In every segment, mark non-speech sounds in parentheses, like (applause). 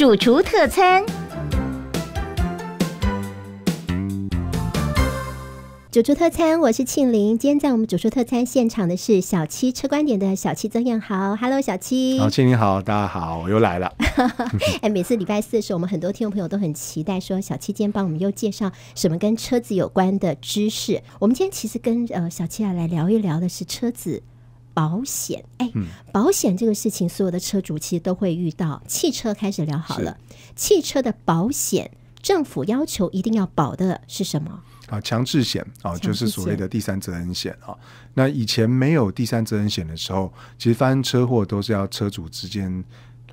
主厨特餐，主厨特餐，我是庆玲。今天在我们主厨特餐现场的是小七车观点的小七曾艳豪。Hello，小七。小七你好，大家好，我又来了。(laughs) 哎，每次礼拜四的时候，我们很多听众朋友都很期待，说小七今天帮我们又介绍什么跟车子有关的知识。我们今天其实跟呃小七来聊一聊的是车子。保险哎，保险这个事情，所有的车主其实都会遇到。汽车开始聊好了，汽车的保险，政府要求一定要保的是什么？啊，强制险啊，就是所谓的第三责任险啊。那以前没有第三责任险的时候，其实发生车祸都是要车主之间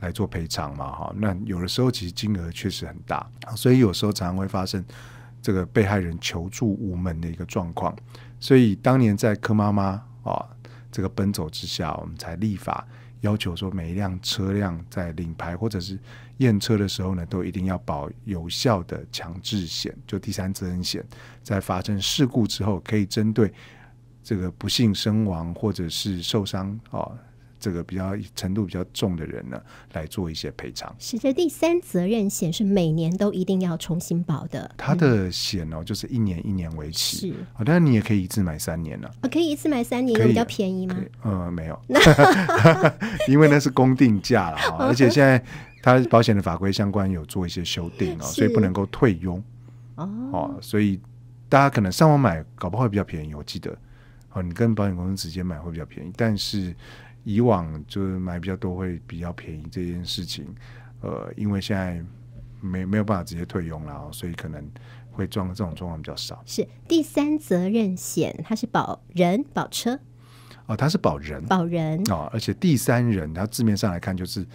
来做赔偿嘛，哈。那有的时候其实金额确实很大，所以有时候常常会发生这个被害人求助无门的一个状况。所以当年在柯妈妈啊。这个奔走之下，我们才立法要求说，每一辆车辆在领牌或者是验车的时候呢，都一定要保有效的强制险，就第三责任险，在发生事故之后，可以针对这个不幸身亡或者是受伤哦。这个比较程度比较重的人呢，来做一些赔偿。是的，第三责任险是每年都一定要重新保的。它的险哦，就是一年一年为期。是，啊，当然你也可以一次买三年了。啊，可以一次买三年，比较便宜吗？嗯，没有，(laughs) 因为那是公定价了啊。(laughs) 而且现在它保险的法规相关有做一些修订哦，所以不能够退佣。哦，哦，所以大家可能上网买，搞不好比较便宜。我记得哦，你跟保险公司直接买会比较便宜，但是。以往就是买比较多会比较便宜这件事情，呃，因为现在没没有办法直接退用了，所以可能会装这种状况比较少。是第三责任险，它是保人保车，哦，它是保人保人啊，而且第三人，它字面上来看就是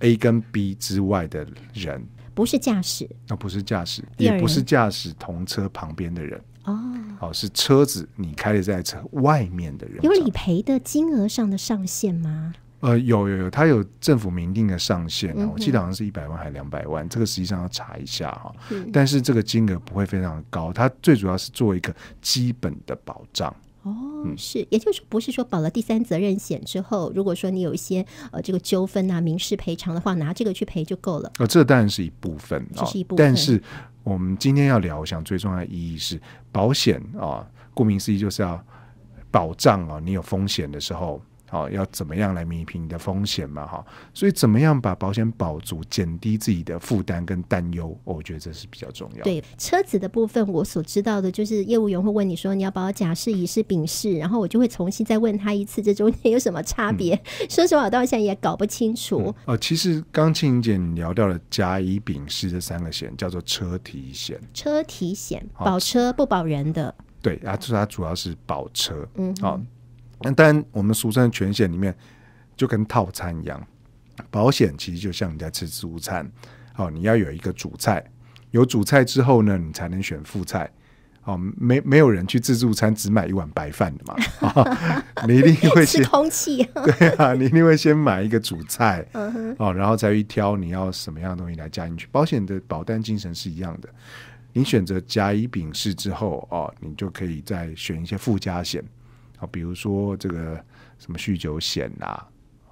A 跟 B 之外的人，不是驾驶，那不是驾驶，也不是驾驶同车旁边的人。哦，是车子你开的，在车外面的人有理赔的金额上的上限吗？呃，有有有，它有政府明定的上限啊，我记得好像是一百万还是两百万，这个实际上要查一下哈。但是这个金额不会非常的高，它最主要是做一个基本的保障。哦，是，也就是不是说保了第三责任险之后，如果说你有一些呃这个纠纷啊、民事赔偿的话，拿这个去赔就够了。呃，这当然是一部分，这是一部分，但是。我们今天要聊，我想最重要的意义是保险啊，顾名思义就是要保障啊，你有风险的时候。好，要怎么样来弥补你的风险嘛？哈，所以怎么样把保险保足，减低自己的负担跟担忧？我觉得这是比较重要。对，车子的部分我所知道的就是业务员会问你说你要保甲、式乙、式丙式，然后我就会重新再问他一次，这中间有什么差别？(laughs) 说实话，我到现在也搞不清楚。哦，其实刚庆姐你聊到了甲、乙、丙式这三个险，叫做车体险。车体险保车不保人的。对，就是它主要是保车。嗯，好。那当然，我们俗称的全险里面，就跟套餐一样，保险其实就像你在吃自助餐，好，你要有一个主菜，有主菜之后呢，你才能选副菜，哦，没没有人去自助餐只买一碗白饭的嘛，(laughs) 你一定会先空气，(laughs) 对啊，你一定会先买一个主菜，嗯哦，然后才去挑你要什么样的东西来加进去。保险的保单精神是一样的，你选择甲乙丙式之后，哦，你就可以再选一些附加险。啊，比如说这个什么酗酒险呐，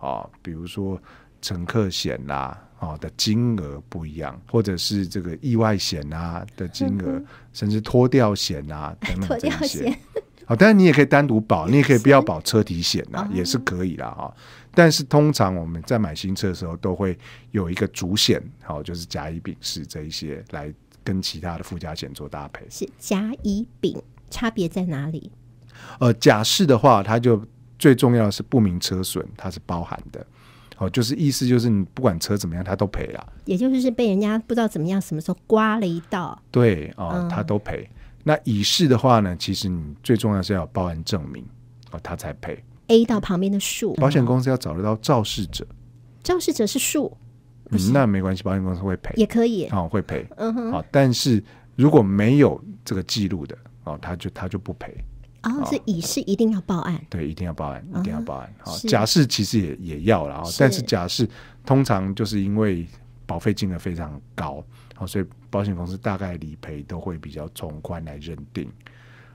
啊，比如说乘客险呐，啊的金额不一样，或者是这个意外险啊的金额，甚至脱掉险呐 (laughs) 等等这些。掉险。好，当然你也可以单独保，你也可以不要保车体险呐，也是可以啦，哈。但是通常我们在买新车的时候，都会有一个主险，好，就是甲乙丙是这一些来跟其他的附加险做搭配。是甲乙丙，差别在哪里？呃，假释的话，它就最重要的是不明车损，它是包含的，哦，就是意思就是你不管车怎么样，它都赔了。也就是是被人家不知道怎么样，什么时候刮了一道。对啊，它都赔。那乙示的话呢，其实你最重要是要报案证明，哦，它才赔。A 到旁边的树，保险公司要找得到肇事者。肇事者是树，那没关系，保险公司会赔，也可以哦，会赔。嗯哼，好，但是如果没有这个记录的，哦，他就他就不赔。哦，是乙是一定要报案，对，一定要报案，一定要报案。好，甲是其实也也要了，但是甲是通常就是因为保费金额非常高，好，所以保险公司大概理赔都会比较从宽来认定。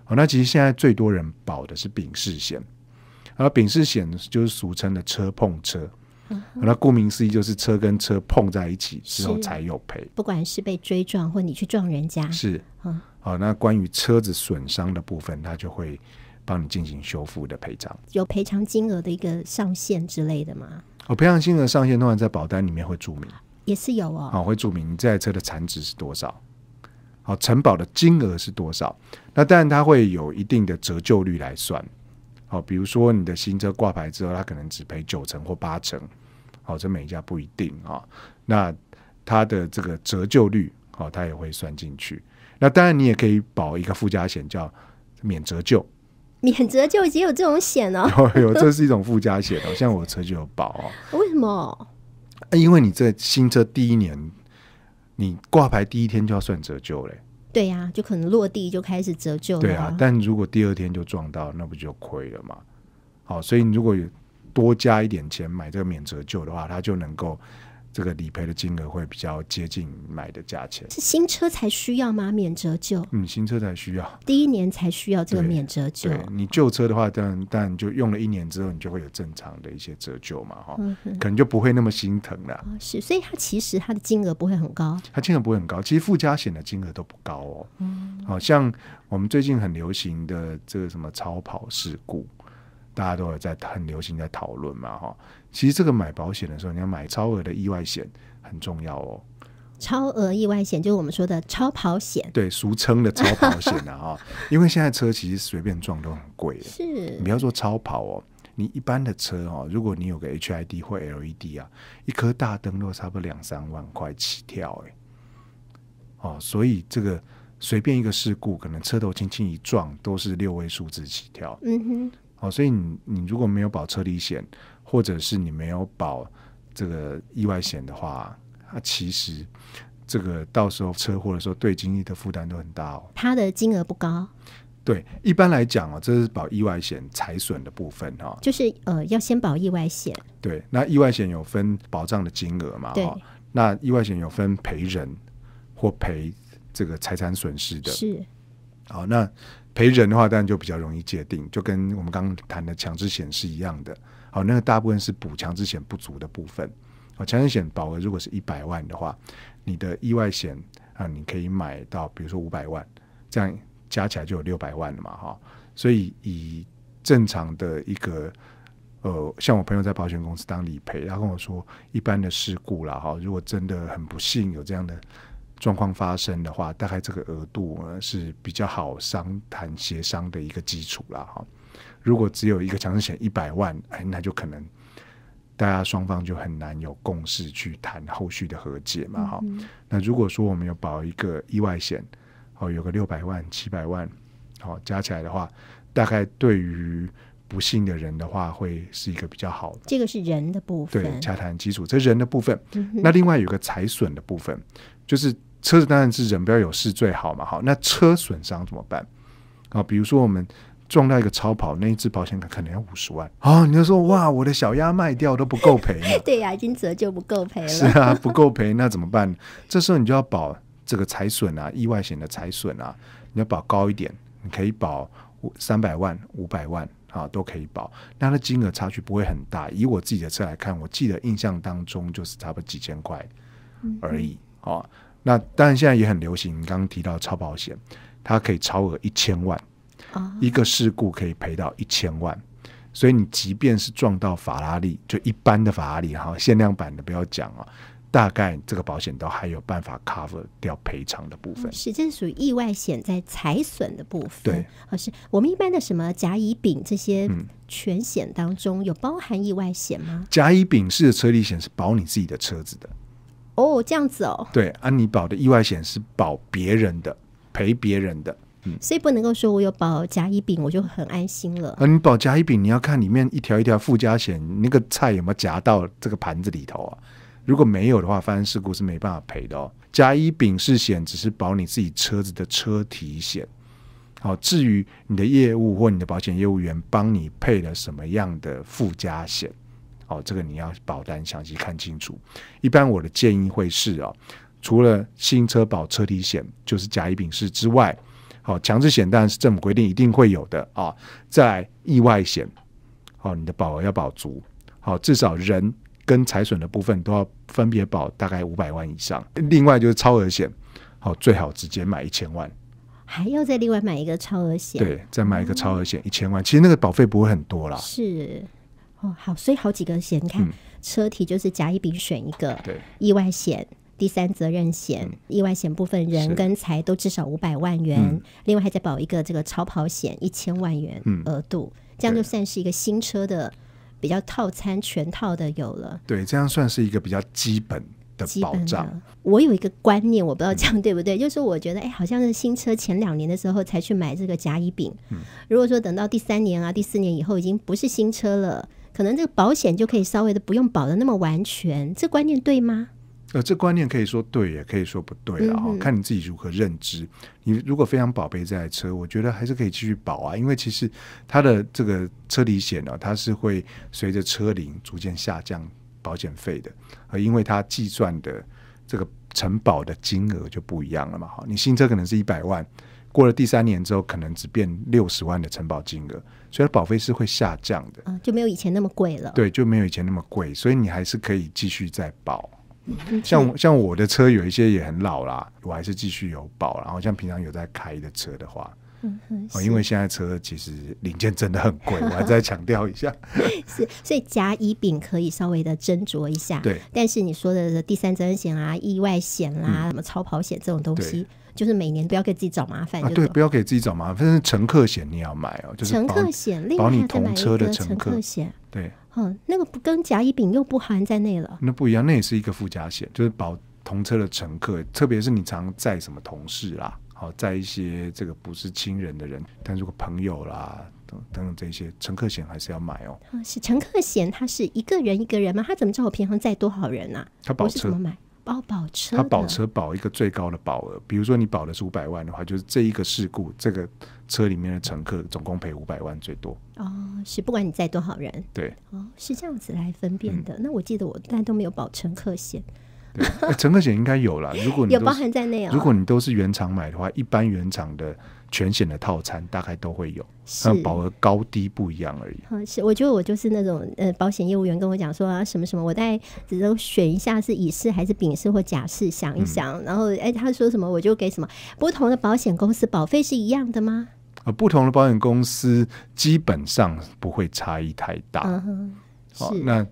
好，那其实现在最多人保的是丙事险，而丙事险就是俗称的车碰车。嗯，那顾名思义就是车跟车碰在一起之后才有赔，不管是被追撞或你去撞人家，是，嗯。好，那关于车子损伤的部分，它就会帮你进行修复的赔偿。有赔偿金额的一个上限之类的吗？哦，赔偿金额上限通常在保单里面会注明，也是有哦。好，会注明你这台车的残值是多少。好，承保的金额是多少？那当然它会有一定的折旧率来算。好，比如说你的新车挂牌之后，它可能只赔九成或八成。好，这每一家不一定啊。那它的这个折旧率，好，它也会算进去。那当然，你也可以保一个附加险，叫免折旧。免折旧也有这种险哦。哦哟，这是一种附加险哦。(laughs) 像我车就有保哦。为什么？因为你在新车第一年，你挂牌第一天就要算折旧嘞。对呀，就可能落地就开始折旧。对啊，但如果第二天就撞到，那不就亏了嘛？好，所以你如果多加一点钱买这个免折旧的话，它就能够。这个理赔的金额会比较接近买的价钱，是新车才需要吗？免折旧？嗯，新车才需要，第一年才需要这个免折旧。你旧车的话，但但就用了一年之后，你就会有正常的一些折旧嘛，哈，可能就不会那么心疼了。是，所以它其实它的金额不会很高，它金额不会很高。其实附加险的金额都不高哦，嗯，好像我们最近很流行的这个什么超跑事故。大家都有在很流行在讨论嘛，哈，其实这个买保险的时候，你要买超额的意外险很重要哦。超额意外险就是我们说的超跑险，对，俗称的超跑险啊，哈，(laughs) 因为现在车其实随便撞都很贵，是。你不要说超跑哦，你一般的车哦，如果你有个 HID 或 LED 啊，一颗大灯都差不多两三万块起跳，哎，哦，所以这个随便一个事故，可能车头轻轻一撞，都是六位数字起跳，嗯哼。哦，所以你你如果没有保车险，或者是你没有保这个意外险的话，啊，其实这个到时候车祸的时候对经济的负担都很大哦。它的金额不高。对，一般来讲哦，这是保意外险财损的部分哈。就是呃，要先保意外险。对，那意外险有分保障的金额嘛？对。那意外险有分赔人或赔这个财产损失的。是。好，那。赔人的话，当然就比较容易界定，就跟我们刚刚谈的强制险是一样的。好，那个大部分是补强制险不足的部分。好，强制险保额如果是一百万的话，你的意外险啊，你可以买到，比如说五百万，这样加起来就有六百万了嘛，哈。所以以正常的一个，呃，像我朋友在保险公司当理赔，他跟我说，一般的事故啦，哈，如果真的很不幸有这样的。状况发生的话，大概这个额度呢是比较好商谈协商的一个基础了哈。如果只有一个强制险一百万，哎，那就可能大家双方就很难有共识去谈后续的和解嘛哈。那如果说我们有保一个意外险，好有个六百万、七百万，好加起来的话，大概对于不幸的人的话，会是一个比较好。这个是人的部分，对，洽谈基础，这人的部分。那另外有个财损的部分，就是。车子当然是人不要有事最好嘛，好，那车损伤怎么办啊？比如说我们撞到一个超跑，那一只保险可能要五十万啊！你就说哇，我的小鸭卖掉都不够赔。(laughs) 对呀，已经折旧不够赔了。是啊，不够赔那怎么办？这时候你就要保这个财损啊，意外险的财损啊，你要保高一点，你可以保三百万、五百万啊，都可以保。那它的金额差距不会很大。以我自己的车来看，我记得印象当中就是差不多几千块而已哦，那当然，现在也很流行。你刚刚提到超保险，它可以超额一千万，一个事故可以赔到一千万。所以你即便是撞到法拉利，就一般的法拉利哈，限量版的不要讲啊，大概这个保险都还有办法 cover 掉赔偿的部分。是，这是属于意外险在财损的部分。对，呃，是我们一般的什么甲乙丙这些全险当中有包含意外险吗？甲乙丙式的车险是保你自己的车子的。哦，这样子哦。对，安妮保的意外险是保别人的，赔别人的。嗯，所以不能够说我有保甲乙丙，我就很安心了。啊，你保甲乙丙，你要看里面一条一条附加险那个菜有没有夹到这个盘子里头啊？如果没有的话，发生事故是没办法赔的哦。甲乙丙是险，只是保你自己车子的车体险。好，至于你的业务或你的保险业务员帮你配了什么样的附加险？哦，这个你要保单详细看清楚。一般我的建议会是啊，除了新车保车体险，就是甲乙丙式之外，好，强制险当然是政府规定一定会有的啊。在意外险，好，你的保额要保足，好，至少人跟财损的部分都要分别保大概五百万以上。另外就是超额险，好，最好直接买一千万，还要再另外买一个超额险，对，再买一个超额险一千万，其实那个保费不会很多啦，是。哦，好，所以好几个险，你看车体就是甲乙丙选一个，对，意外险、第三责任险、意外险部分人跟财都至少五百万元，另外还在保一个这个超跑险一千万元额度，这样就算是一个新车的比较套餐全套的有了。对，这样算是一个比较基本的保障。我有一个观念，我不知道这样 (laughs) 对不对，就是我觉得哎，好像是新车前两年的时候才去买这个甲乙丙，如果说等到第三年啊、第四年以后，已经不是新车了。可能这个保险就可以稍微的不用保的那么完全，这观念对吗？呃，这观念可以说对，也可以说不对了哈，看你自己如何认知。你如果非常宝贝这台车，我觉得还是可以继续保啊，因为其实它的这个车体险呢，它是会随着车龄逐渐下降保险费的，呃，因为它计算的这个承保的金额就不一样了嘛，哈，你新车可能是一百万。过了第三年之后，可能只变六十万的承保金额，所以保费是会下降的，就没有以前那么贵了。对，就没有以前那么贵，所以你还是可以继续再保。像像我的车有一些也很老啦，我还是继续有保。然后像平常有在开的车的话。嗯，因为现在车其实零件真的很贵，(laughs) 我要再强调一下。是，所以甲乙丙可以稍微的斟酌一下。对，但是你说的第三责任险啊、意外险啦、什么超跑险这种东西，就是每年不要给自己找麻烦。对，不要给自己找麻烦。但是乘客险你要买哦，就是乘客险，保你同车的乘客险。对，嗯，那个不跟甲乙丙又不含在内了。那不一样，那也是一个附加险，就是保同车的乘客，特别是你常载什么同事啦。好，在一些这个不是亲人的人，但如果朋友啦等等这些，乘客险还是要买哦。是乘客险，他是一个人一个人吗？他怎么知道我平衡载多少人啊？他保车怎么买？包保车？他保车保一个最高的保额，比如说你保的是五百万的话，就是这一个事故，这个车里面的乘客总共赔五百万最多。哦，是不管你载多少人。对。哦，是这样子来分辨的。那我记得我但都没有保乘客险。对，乘客险应该有了。如果你有包含在内啊，如果你都是原厂买的话，一般原厂的全险的套餐大概都会有，像保额高低不一样而已。是我觉得我就是那种呃，保险业务员跟我讲说啊，什么什么，我在只能选一下是乙式还是丙式或甲式，想一想，然后哎，他说什么我就给什么。不同的保险公司保费是一样的吗？啊，不同的保险公司基本上不会差异太大。好，那。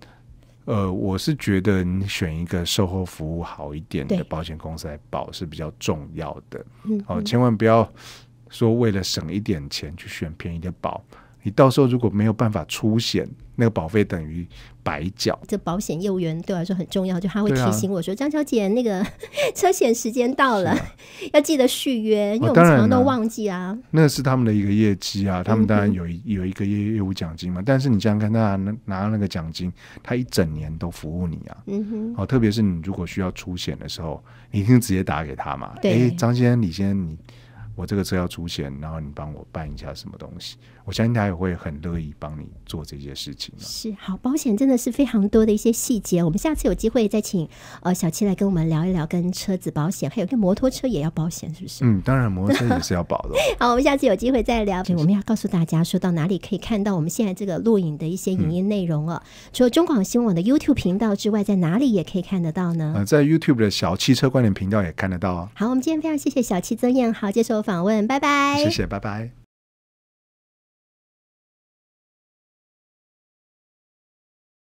呃，我是觉得你选一个售后服务好一点的保险公司来保是比较重要的，好，千万不要说为了省一点钱去选便宜的保。你到时候如果没有办法出险，那个保费等于白缴。这保险业务员对我来说很重要，就他会提醒我说：“张小姐，那个 (laughs) 车险时间到了，要记得续约。”因为我常常都忘记啊。那是他们的一个业绩啊，他们当然有有一个业业务奖金嘛。但是你这样看，他拿拿那个奖金，他一整年都服务你啊。嗯哼。哦，特别是你如果需要出险的时候，你一定直接打给他嘛。对。哎，张先生、李先生，你我这个车要出险，然后你帮我办一下什么东西？我相信他也会很乐意帮你做这些事情。是，好，保险真的是非常多的一些细节。我们下次有机会再请呃小七来跟我们聊一聊，跟车子保险，还有跟摩托车也要保险，是不是？嗯，当然，摩托车也是要保的。(laughs) 好，我们下次有机会再聊。我们要告诉大家，说到哪里可以看到我们现在这个录影的一些影音内容了？除了中广新闻网的 YouTube 频道之外，在哪里也可以看得到呢？呃，在 YouTube 的小汽车观点频道也看得到哦。好，我们今天非常谢谢小七曾燕豪接受访问，拜拜。谢谢，拜拜。